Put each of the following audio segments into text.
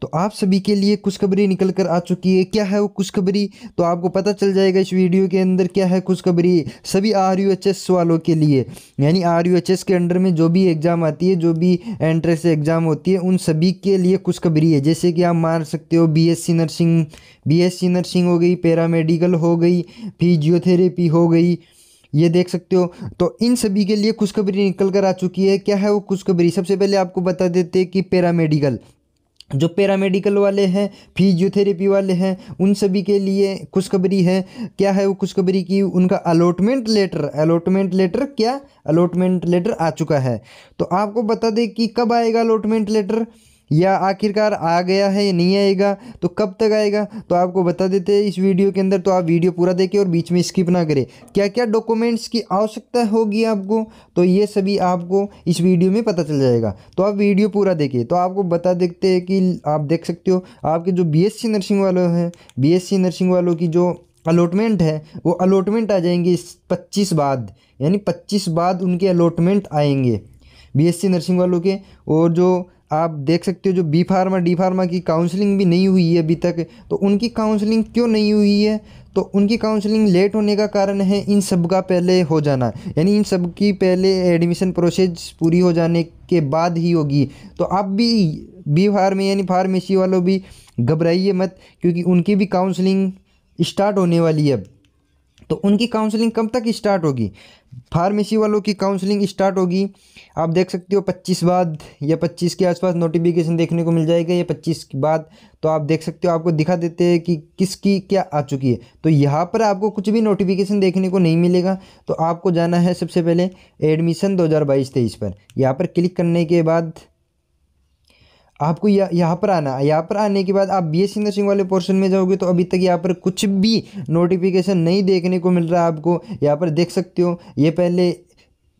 तो आप सभी के लिए खुशखबरी निकल कर आ चुकी है क्या है वो खुशखबरी तो आपको पता चल जाएगा इस वीडियो के अंदर क्या है खुशखबरी सभी आर यू एच एस वालों के लिए यानी आर यू एच एस के अंडर में जो भी एग्ज़ाम आती है जो भी एंट्रेंस एग्ज़ाम होती है उन सभी के लिए खुशखबरी है जैसे कि आप मान सकते हो B S C nursing B S C nursing हो गई पैरामेडिकल हो गई फिजियोथेरेपी हो गई ये देख सकते हो तो इन सभी के लिए खुशखबरी निकल कर आ चुकी है क्या है वो खुशखबरी सबसे पहले आपको बता देते हैं कि पैरामेडिकल जो पैरामेडिकल वाले हैं फिजियोथेरेपी वाले हैं उन सभी के लिए खुशखबरी है क्या है वो खुशखबरी की उनका अलॉटमेंट लेटर अलॉटमेंट लेटर क्या अलॉटमेंट लेटर आ चुका है तो आपको बता दें कि कब आएगा अलॉटमेंट लेटर या आखिरकार आ गया है या नहीं आएगा तो कब तक आएगा तो आपको बता देते हैं इस वीडियो के अंदर तो आप वीडियो पूरा देखें और बीच में स्किप ना करें क्या क्या डॉक्यूमेंट्स की आवश्यकता होगी आपको तो ये सभी आपको इस वीडियो में पता चल जाएगा तो आप वीडियो पूरा देखिए तो आपको बता देखते हैं कि आप देख सकते हो आपके जो बी नर्सिंग वाले हैं बी नर्सिंग वालों की जो अलॉटमेंट है वो अलॉटमेंट आ जाएंगे पच्चीस बाद यानी पच्चीस बाद उनके अलॉटमेंट आएंगे बीएससी नर्सिंग वालों के और जो आप देख सकते हो जो बी फार्मा डी फार्मा की काउंसलिंग भी नहीं हुई है अभी तक तो उनकी काउंसलिंग क्यों नहीं हुई है तो उनकी काउंसलिंग लेट होने का कारण है इन सब का पहले हो जाना यानी इन सब की पहले एडमिशन प्रोसेस पूरी हो जाने के बाद ही होगी तो आप भी बी फार्मे यानी फार्मेसी वालों भी घबराइए मत क्योंकि उनकी भी काउंसलिंग स्टार्ट होने वाली है अब तो उनकी काउंसलिंग कब तक स्टार्ट होगी फार्मेसी वालों की काउंसलिंग स्टार्ट होगी आप देख सकते हो 25 बाद या 25 के आसपास नोटिफिकेशन देखने को मिल जाएगा या 25 के बाद तो आप देख सकते हो आपको दिखा देते हैं कि किसकी क्या आ चुकी है तो यहाँ पर आपको कुछ भी नोटिफिकेशन देखने को नहीं मिलेगा तो आपको जाना है सबसे पहले एडमिशन दो हज़ार पर यहाँ पर क्लिक करने के बाद आपको यहाँ पर आना यहाँ पर आने के बाद आप बी एस नर्सिंग वाले पोर्शन में जाओगे तो अभी तक यहाँ पर कुछ भी नोटिफिकेशन नहीं देखने को मिल रहा है आपको यहाँ पर देख सकते हो ये पहले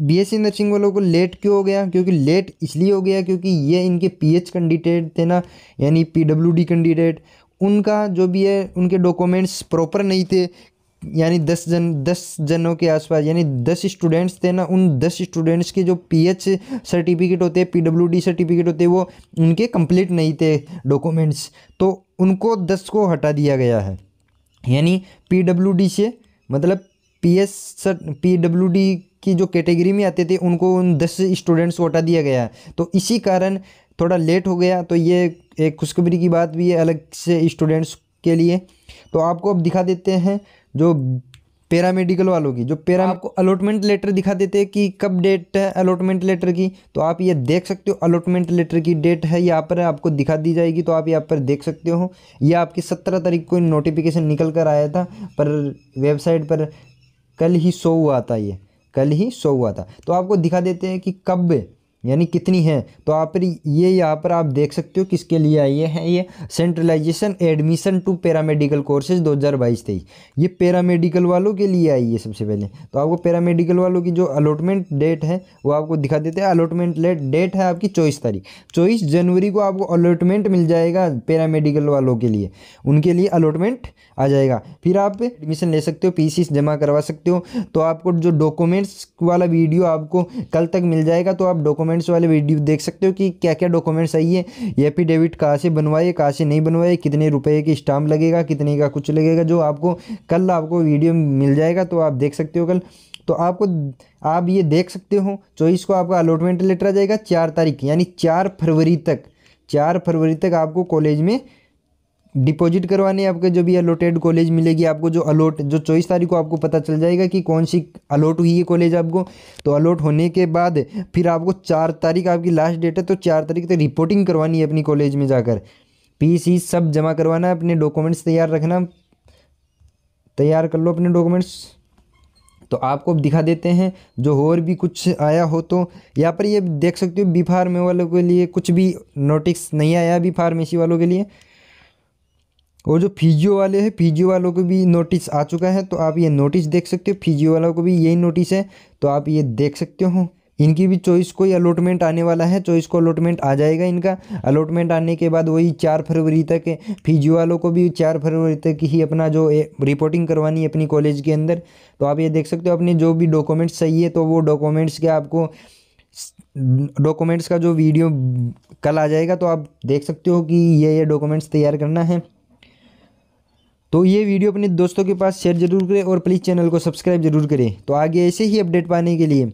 बी एस नर्सिंग वालों को लेट क्यों हो गया क्योंकि लेट इसलिए हो गया क्योंकि ये इनके पी एच कैंडिडेट थे ना यानी पी डब्ल्यू डी कैंडिडेट उनका जो भी है उनके डॉक्यूमेंट्स प्रॉपर नहीं थे यानी दस जन दस जनों के आसपास यानी दस स्टूडेंट्स थे ना उन दस स्टूडेंट्स के जो पीएच सर्टिफिकेट होते हैं पीडब्ल्यूडी सर्टिफिकेट होते हैं वो उनके कंप्लीट नहीं थे डॉक्यूमेंट्स तो उनको दस को हटा दिया गया है यानी पीडब्ल्यूडी से मतलब P S sir P D की जो कैटेगरी में आते थे उनको उन दस स्टूडेंट्स को हटा दिया गया तो इसी कारण थोड़ा लेट हो गया तो ये एक खुशखबरी की बात भी है अलग से स्टूडेंट्स के लिए तो आपको अब दिखा देते हैं जो पैरामेडिकल वालों की जो पैरा आपको अलॉटमेंट लेटर दिखा देते हैं कि कब डेट है अलॉटमेंट लेटर की तो आप ये देख सकते हो अलॉटमेंट लेटर की डेट है यहाँ पर आपको दिखा दी जाएगी तो आप यहाँ पर देख सकते हो यह आपकी सत्रह तारीख को नोटिफिकेशन निकल कर आया था पर वेबसाइट पर कल ही शो हुआ था ये कल ही शो हुआ था तो आपको दिखा देते हैं कि कब यानी कितनी है तो आप ये यहाँ पर आप देख सकते हो किसके लिए आई है ये centralization admission to paramedical courses 2022 तेईस ये पैरामेडिकल वालों के लिए आई है सबसे पहले तो आपको पैरामेडिकल वालों की जो अलॉटमेंट डेट है वो आपको दिखा देते हैं अलॉटमेंट डेट है आपकी चौबीस तारीख चौबीस जनवरी को आपको अलॉटमेंट मिल जाएगा पैरामेडिकल वालों के लिए उनके लिए अलॉटमेंट आ जाएगा फिर आप एडमिशन ले सकते हो पी जमा करवा सकते हो तो आपको जो डॉक्यूमेंट्स वाला वीडियो आपको कल तक मिल जाएगा तो आप डॉक्यूमेंट डॉक्यूमेंट्स वाले वीडियो देख सकते हो कि क्या क्या डॉक्यूमेंट्स चाहिए ये एफिडेविट कहाँ से बनवाए कहाँ से नहीं बनवाए कितने रुपए की स्टाम्प लगेगा कितने का कुछ लगेगा जो आपको कल आपको वीडियो मिल जाएगा तो आप देख सकते हो कल तो आपको आप ये देख सकते हो चौबीस को आपका अलॉटमेंट लेटर आ जाएगा चार तारीख यानी चार फरवरी तक चार फरवरी तक आपको कॉलेज में डिपॉजिट है आपके जो भी अलोटेड कॉलेज मिलेगी आपको जो अलॉट जो चौबीस तारीख को आपको पता चल जाएगा कि कौन सी अलॉट हुई है कॉलेज आपको तो अलॉट होने के बाद फिर आपको चार तारीख आपकी लास्ट डेट है तो चार तारीख तक रिपोर्टिंग करवानी है अपनी कॉलेज में जाकर पी सब जमा करवाना है अपने डॉक्यूमेंट्स तैयार रखना तैयार कर लो अपने डॉक्यूमेंट्स तो आपको दिखा देते हैं जो और भी कुछ आया हो तो यहाँ पर ये देख सकते हो बी फार्मे वालों के लिए कुछ भी नोटिस नहीं आया बी फार्मेसी वालों के लिए और जो फिजियो वाले हैं फिजियो वालों को भी नोटिस आ चुका है तो आप ये नोटिस देख सकते हो फिजियो वालों को भी यही नोटिस है तो आप ये देख सकते हो इनकी भी चॉइस कोई अलॉटमेंट आने वाला है चॉइस को अलॉटमेंट आ जाएगा इनका अलॉटमेंट आने के बाद वही चार फरवरी तक फिजियो वालों को भी चार फरवरी तक ही अपना जो रिपोर्टिंग करवानी है अपनी कॉलेज के अंदर तो आप ये देख सकते हो अपने जो भी डॉक्यूमेंट्स चाहिए तो वो डॉक्यूमेंट्स के आपको डॉक्यूमेंट्स का जो वीडियो कल आ जाएगा तो आप देख सकते हो कि ये ये डॉक्यूमेंट्स तैयार करना है तो ये वीडियो अपने दोस्तों के पास शेयर जरूर करें और प्लीज़ चैनल को सब्सक्राइब जरूर करें तो आगे ऐसे ही अपडेट पाने के लिए